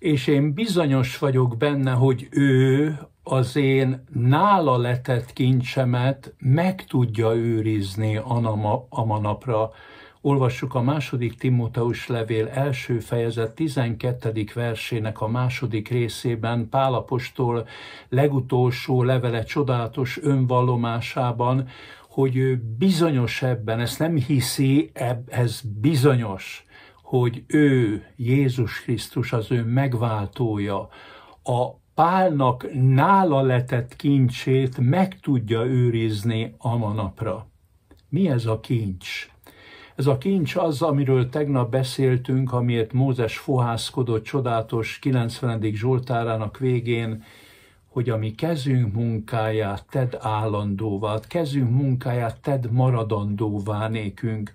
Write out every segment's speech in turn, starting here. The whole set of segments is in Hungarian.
és én bizonyos vagyok benne, hogy ő az én nála letett kincsemet meg tudja őrizni a manapra. Olvassuk a második Timóteus levél első fejezet 12. versének a második részében Pálapostól legutolsó levele csodálatos önvallomásában, hogy ő bizonyos ebben, ezt nem hiszi, ez bizonyos hogy ő, Jézus Krisztus az ő megváltója, a Pálnak nála letett kincsét meg tudja őrizni a manapra. Mi ez a kincs? Ez a kincs az, amiről tegnap beszéltünk, amiért Mózes fohászkodott csodálatos 90. Zsoltárának végén, hogy a mi kezünk munkáját tedd állandóvá, kezünk munkáját tedd maradandóvá nékünk,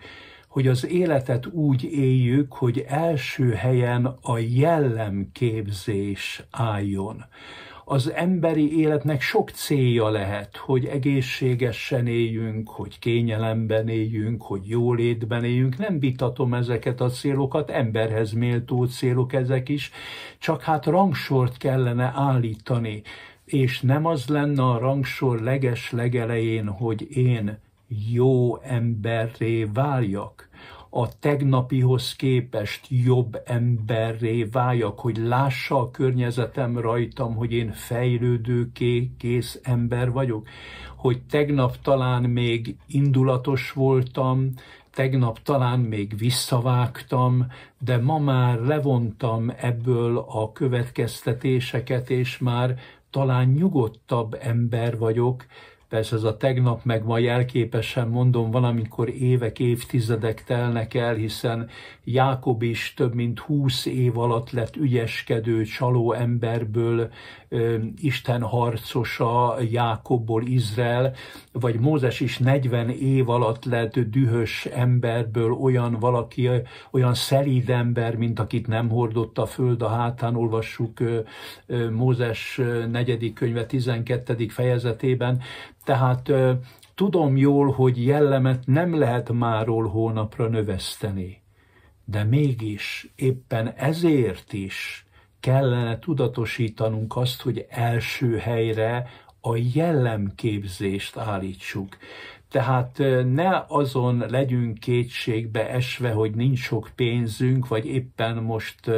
hogy az életet úgy éljük, hogy első helyen a jellemképzés álljon. Az emberi életnek sok célja lehet, hogy egészségesen éljünk, hogy kényelemben éljünk, hogy jólétben éljünk. Nem vitatom ezeket a célokat, emberhez méltó célok ezek is, csak hát rangsort kellene állítani és nem az lenne a rangsor leges legelején, hogy én jó emberré váljak, a tegnapihoz képest jobb emberré váljak, hogy lássa a környezetem rajtam, hogy én fejlődő kész ember vagyok, hogy tegnap talán még indulatos voltam, tegnap talán még visszavágtam, de ma már levontam ebből a következtetéseket, és már talán nyugodtabb ember vagyok, Persze ez a tegnap meg ma jelképesen mondom, valamikor évek, évtizedek telnek el, hiszen Jákob is több mint húsz év alatt lett ügyeskedő, csaló emberből, Isten harcosa, Jákobból Izrael, vagy Mózes is 40 év alatt lett dühös emberből olyan valaki, olyan szelíd ember, mint akit nem hordott a föld a hátán, olvassuk Mózes negyedik könyve 12. fejezetében. Tehát tudom jól, hogy jellemet nem lehet máról hónapra növeszteni, de mégis éppen ezért is kellene tudatosítanunk azt, hogy első helyre a jellemképzést állítsuk. Tehát ne azon legyünk kétségbe esve, hogy nincs sok pénzünk, vagy éppen most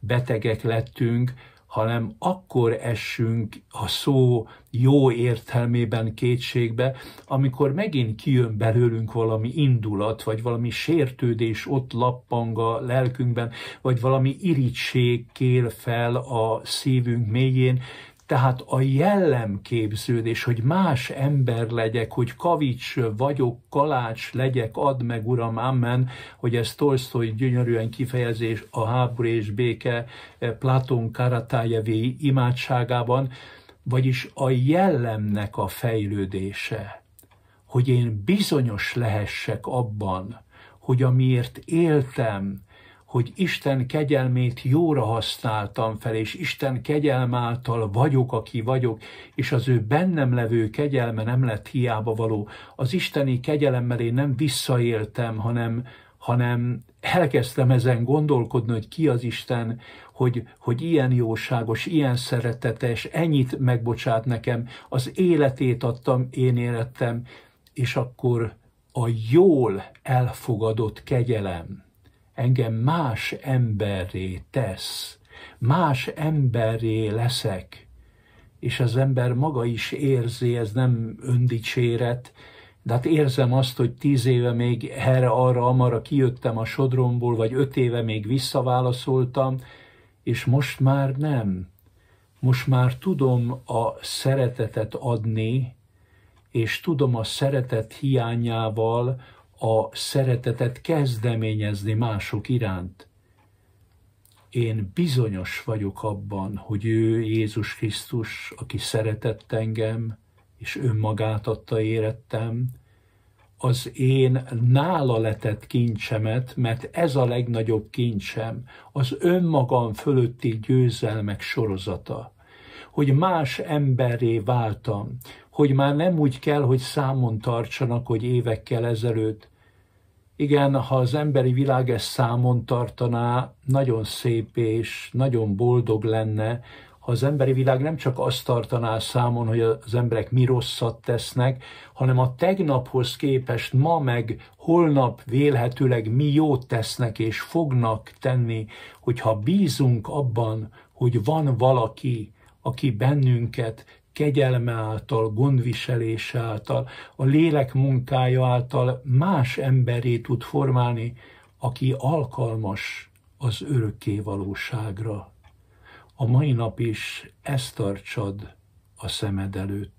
betegek lettünk, hanem akkor essünk a szó jó értelmében kétségbe, amikor megint kijön belőlünk valami indulat, vagy valami sértődés ott lappang a lelkünkben, vagy valami irítség kér fel a szívünk mélyén, tehát a jellemképződés, hogy más ember legyek, hogy kavics vagyok, kalács legyek, add meg, uram, amen, hogy ez Tolstoy gyönyörűen kifejezés a háború és béke eh, Platon Karatájevé imádságában, vagyis a jellemnek a fejlődése, hogy én bizonyos lehessek abban, hogy amiért éltem, hogy Isten kegyelmét jóra használtam fel, és Isten kegyelm által vagyok, aki vagyok, és az ő bennem levő kegyelme nem lett hiába való. Az isteni kegyelemmel én nem visszaéltem, hanem, hanem elkezdtem ezen gondolkodni, hogy ki az Isten, hogy, hogy ilyen jóságos, ilyen szeretetes, ennyit megbocsát nekem, az életét adtam, én élettem, és akkor a jól elfogadott kegyelem, engem más emberré tesz, más emberré leszek, és az ember maga is érzi, ez nem öndicséret, de hát érzem azt, hogy tíz éve még erre, arra, amara kijöttem a sodromból, vagy öt éve még visszaválaszoltam, és most már nem. Most már tudom a szeretetet adni, és tudom a szeretet hiányával, a szeretetet kezdeményezni mások iránt. Én bizonyos vagyok abban, hogy ő Jézus Krisztus, aki szeretett engem, és önmagát adta érettem, az én nála letett kincsemet, mert ez a legnagyobb kincsem, az önmagam fölötti győzelmek sorozata, hogy más emberré váltam, hogy már nem úgy kell, hogy számon tartsanak, hogy évekkel ezelőtt. Igen, ha az emberi világ ezt számon tartaná, nagyon szép és nagyon boldog lenne, ha az emberi világ nem csak azt tartaná számon, hogy az emberek mi rosszat tesznek, hanem a tegnaphoz képest ma meg holnap vélhetőleg mi jót tesznek és fognak tenni, hogyha bízunk abban, hogy van valaki, aki bennünket kegyelme által, gondviselés által, a lélek munkája által más emberé tud formálni, aki alkalmas az örökké valóságra. A mai nap is ezt tartsad a szemed előtt.